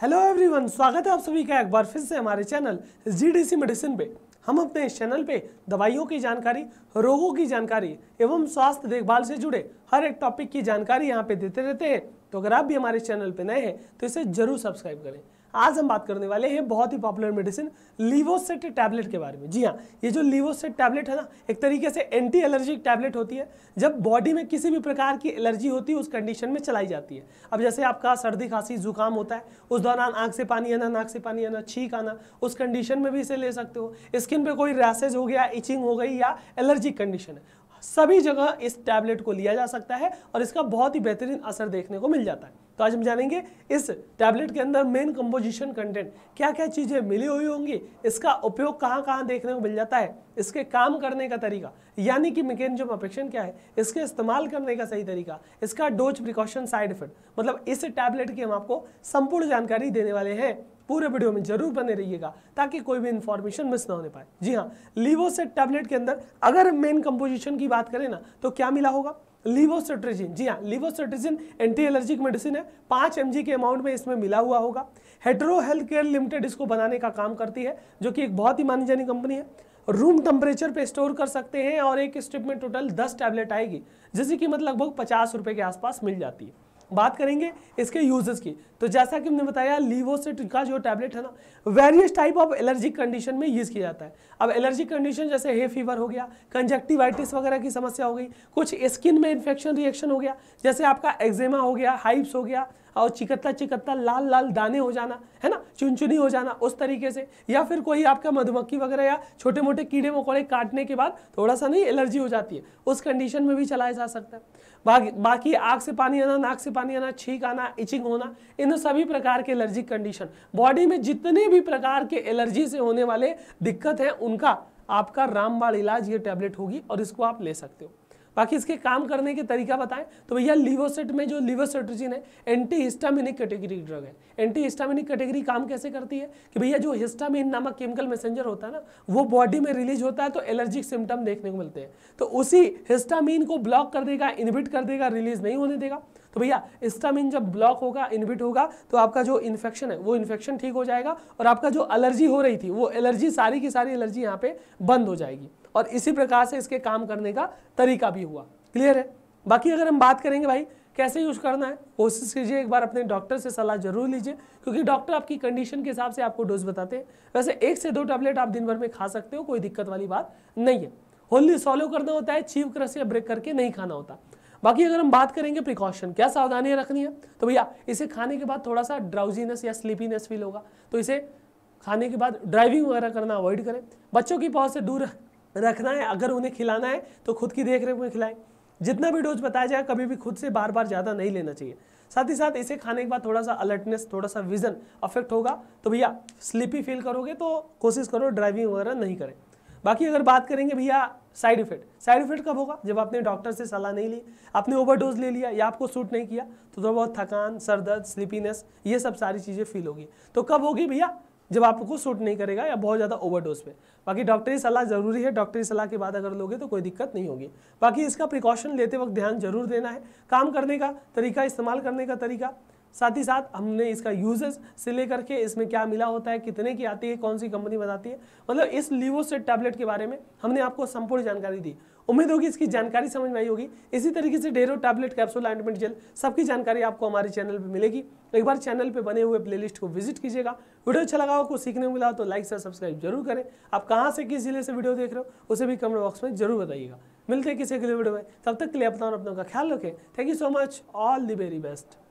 hello everyone स्वागत है आप सभी का एक बार फिर से हमारे चैनल जीडीसी मेडिसिन पे हम अपने इस चैनल पे दवाइयों की जानकारी रोगों की जानकारी एवं स्वास्थ्य देखभाल से जुड़े हर एक टॉपिक की जानकारी यहाँ पे देते रहते हैं तो अगर आप भी हमारे चैनल पे नए हैं तो इसे जरूर सब्सक्राइब करें आज हम बात करने वाले हैं बहुत ही पॉपुलर मेडिसिन लीवोसेट टैबलेट के बारे में जी हाँ ये जो लीवोसेट टैबलेट है ना एक तरीके से एंटी एलर्जिक टैबलेट होती है जब बॉडी में किसी भी प्रकार की एलर्जी होती है उस कंडीशन में चलाई जाती है अब जैसे आपका सर्दी खांसी जुकाम होता है उस दौरान आँख से पानी आना नाक से पानी आना छींक आना उस कंडीशन में भी इसे ले सकते हो स्किन पर कोई रैसेज हो गया इचिंग हो गई या एलर्जिक कंडीशन है सभी जगह इस टैबलेट को लिया जा सकता है और इसका बहुत ही बेहतरीन असर देखने को मिल जाता है तो आज हम जानेंगे इस टैबलेट के अंदर मेन कंपोजिशन कंटेंट क्या क्या चीज़ें मिली हुई होंगी इसका उपयोग कहाँ कहाँ देखने को मिल जाता है इसके काम करने का तरीका यानी कि मैकेनिज्म अफेक्शन क्या है इसके इस्तेमाल करने का सही तरीका इसका डोज प्रिकॉशन साइड इफेक्ट मतलब इस टैबलेट की हम आपको संपूर्ण जानकारी देने वाले हैं पूरे वीडियो में जरूर बने रहिएगा ताकि कोई भी इन्फॉर्मेशन मिस ना होने पाए जी हाँ लीवोसेट टैबलेट के अंदर अगर मेन कंपोजिशन की बात करें ना तो क्या मिला होगा लिवोसेट्रिजिन जी हाँ लिवोसेट्रिजिन एंटी एलर्जिक मेडिसिन है पाँच एम के अमाउंट में इसमें मिला हुआ होगा हेड्रो हेल्थ केयर लिमिटेड इसको बनाने का काम करती है जो कि एक बहुत ही मानी जानी कंपनी है रूम टेम्परेचर पे स्टोर कर सकते हैं और एक स्ट्रिप में टोटल दस टैबलेट आएगी जिसकी कीमत मतलब लगभग पचास रुपये के आसपास मिल जाती है बात करेंगे इसके यूजेस की तो जैसा कि हमने बताया लीवोसिट का जो टैबलेट है ना various type of allergic condition में यूज़ किया जाता है अब एलर्जिक कंडीशन जैसे हे फीवर हो गया कंजक्टिवाइटिस वगैरह की समस्या हो गई कुछ स्किन में इन्फेक्शन रिएक्शन हो गया जैसे आपका एक्जेमा हो गया हाइप्स हो गया और चिकत्ता चिकत्ता लाल लाल दाने हो जाना है ना चुनचुनी हो जाना उस तरीके से या फिर कोई आपका मधुमक्खी वगैरह या छोटे मोटे कीड़े मकोड़े काटने के बाद थोड़ा सा नहीं एलर्जी हो जाती है उस कंडीशन में भी चलाया जा सकता है बाकी बाकी आग से पानी आना नाक से पानी आना छींक आना इचिंग होना इन सभी प्रकार के एलर्जिक कंडीशन बॉडी में जितने भी प्रकार के एलर्जी से होने वाले दिक्कत है उनका आपका रामबाड़ इलाज ये टैबलेट होगी और इसको आप ले सकते हो बाकी इसके काम करने के तरीका बताएं तो भैया लिवोसेट में जो लीवोसेट्रोजिन है एंटी हिस्टामिनिक कैटेगरी ड्रग है एंटी हिस्टामिनिक कैटेगरी काम कैसे करती है कि भैया जो हिस्टामिन नामक केमिकल मैसेंजर होता है ना वो बॉडी में रिलीज होता है तो एलर्जिक सिम्टम देखने को मिलते हैं तो उसी हिस्टामिन को ब्लॉक कर देगा इनहिबिट कर देगा रिलीज नहीं होने देगा तो भैया हिस्टामिन जब ब्लॉक होगा इनबिट होगा तो आपका जो इन्फेक्शन है वो इन्फेक्शन ठीक हो जाएगा और आपका जो एलर्जी हो रही थी वो एलर्जी सारी की सारी एलर्जी यहाँ पे बंद हो जाएगी और इसी प्रकार से इसके काम करने का तरीका भी हुआ क्लियर है बाकी अगर हम बात करेंगे भाई कैसे यूज़ करना है कोशिश कीजिए एक बार अपने डॉक्टर से सलाह जरूर लीजिए क्योंकि डॉक्टर आपकी कंडीशन के हिसाब से आपको डोज बताते हैं वैसे एक से दो टैबलेट आप दिन भर में खा सकते हो कोई दिक्कत वाली बात नहीं है होली सॉलो करना होता है चीव क्रस या ब्रेक करके नहीं खाना होता बाकी अगर हम बात करेंगे प्रिकॉशन क्या सावधानियां रखनी है तो भैया इसे खाने के बाद थोड़ा सा ड्राउजीनेस या स्लीपीनेस फील होगा तो इसे खाने के बाद ड्राइविंग वगैरह करना अवॉइड करें बच्चों की पहुँच से दूर रखना है अगर उन्हें खिलाना है तो खुद की देख रेख में खिलाएं जितना भी डोज बताया जाए कभी भी खुद से बार बार ज़्यादा नहीं लेना चाहिए साथ ही साथ इसे खाने के बाद थोड़ा सा अलर्टनेस थोड़ा सा विजन अफेक्ट होगा तो भैया स्लीपी फील करोगे तो कोशिश करो ड्राइविंग वगैरह नहीं करें बाकी अगर बात करेंगे भैया साइड इफेक्ट साइड इफेक्ट कब होगा जब आपने डॉक्टर से सलाह नहीं ली आपने ओवरडोज ले लिया या आपको सूट नहीं किया तो थोड़ा तो बहुत थकान सर दर्द स्लीपीनेस ये सब सारी चीज़ें फील होगी तो कब होगी भैया जब आपको सूट नहीं करेगा या बहुत ज़्यादा ओवरडोज पे बाकी डॉक्टरी सलाह ज़रूरी है डॉक्टरी सलाह के बाद अगर लोगे तो कोई दिक्कत नहीं होगी बाकी इसका प्रिकॉशन लेते वक्त ध्यान जरूर देना है काम करने का तरीका इस्तेमाल करने का तरीका साथ ही साथ हमने इसका यूजेस से लेकर के इसमें क्या मिला होता है कितने की आती है कौन सी कंपनी बनाती है मतलब इस लीवोसेट टैबलेट के बारे में हमने आपको संपूर्ण जानकारी दी उम्मीद होगी इसकी जानकारी समझ में आई होगी इसी तरीके से डेरो टैबलेट कैप्सूल एंडमेंट जेल सबकी जानकारी आपको हमारे चैनल पर मिलेगी एक बार चैनल पर बने हुए प्लेलिस्ट को विजिट कीजिएगा वीडियो अच्छा लगा हो कुछ सीखने को मिला हो तो लाइक से सब्सक्राइब जरूर करें आप कहाँ से किस जिले से वीडियो देख रहे हो उसे भी कमेंट बॉक्स में जरूर बताइएगा मिलते हैं किसी अगले वीडियो में तब तक के लिए अपना और अपनों का ख्याल रखें thank you so much all the very best